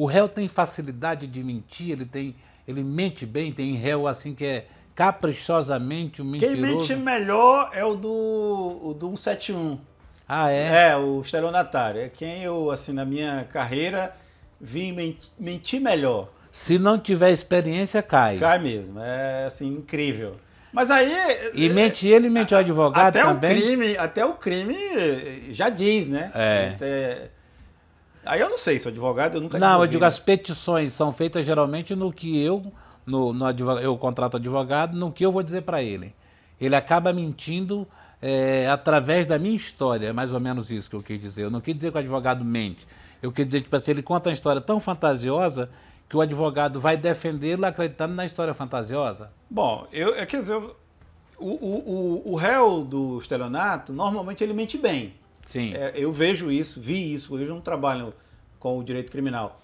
O réu tem facilidade de mentir, ele tem, ele mente bem, tem réu assim que é caprichosamente o um mentiroso. Quem mente melhor é o do, o do 171. Ah, é? É, o estelionatário. É quem eu, assim, na minha carreira, vi mentir, melhor. Se não tiver experiência, cai. Cai mesmo. É, assim, incrível. Mas aí. E é, mente ele, mente o advogado até também. O crime, até o crime já diz, né? É. Aí eu não sei, sou advogado, eu nunca Não, eu digo, né? as petições são feitas geralmente no que eu, no, no advogado, eu contrato advogado, no que eu vou dizer para ele. Ele acaba mentindo é, através da minha história, é mais ou menos isso que eu quis dizer. Eu não quis dizer que o advogado mente. Eu quis dizer, tipo assim, ele conta uma história tão fantasiosa que o advogado vai defendê-lo acreditando na história fantasiosa. Bom, eu, é, quer dizer, o, o, o, o réu do estelionato, normalmente ele mente bem. Sim. É, eu vejo isso, vi isso, hoje eu não trabalho com o direito criminal.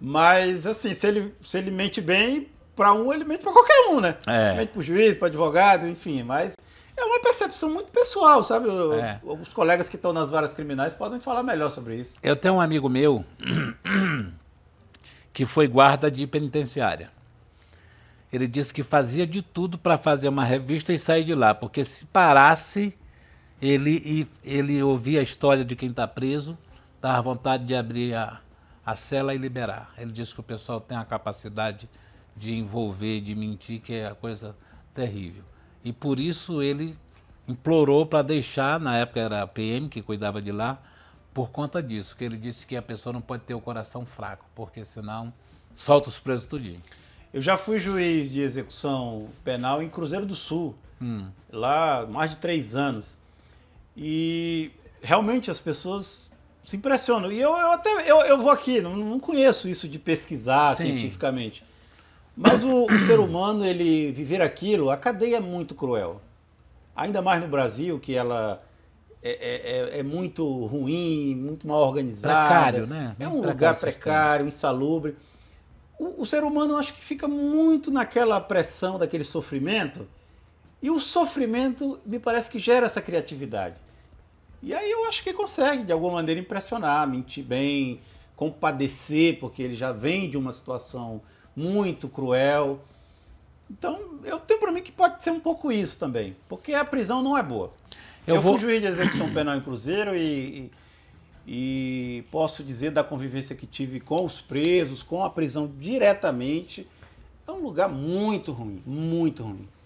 Mas, assim, se ele, se ele mente bem, para um, ele mente para qualquer um, né? É. Mente para o juiz, para advogado, enfim, mas é uma percepção muito pessoal, sabe? É. Os colegas que estão nas varas criminais podem falar melhor sobre isso. Eu tenho um amigo meu que foi guarda de penitenciária. Ele disse que fazia de tudo para fazer uma revista e sair de lá, porque se parasse, ele, ele ouvia a história de quem está preso, dava vontade de abrir a, a cela e liberar. Ele disse que o pessoal tem a capacidade de envolver, de mentir, que é a coisa terrível. E por isso ele implorou para deixar, na época era a PM que cuidava de lá, por conta disso, que ele disse que a pessoa não pode ter o coração fraco, porque senão solta os presos tudinho. Eu já fui juiz de execução penal em Cruzeiro do Sul, hum. lá mais de três anos. E realmente as pessoas se impressionam. E eu, eu até eu, eu vou aqui, não, não conheço isso de pesquisar Sim. cientificamente. Mas o, o, ser humano, ele viver aquilo, a cadeia é muito cruel. Ainda mais no Brasil, que ela é, é, é, é muito ruim, muito mal organizada. Precário, né? é um lugar precário, insalubre. O, o ser humano, acho que fica muito naquela pressão, daquele sofrimento e o sofrimento me parece que gera essa criatividade. E aí eu acho que consegue, de alguma maneira, impressionar, mentir bem, compadecer, porque ele já vem de uma situação muito cruel. Então, eu tenho para mim que pode ser um pouco isso também, porque a prisão não é boa. Eu, eu vou... fui juiz de execução penal em Cruzeiro e, e, e posso dizer da convivência que tive com os presos, com a prisão diretamente, é um lugar muito ruim, muito ruim.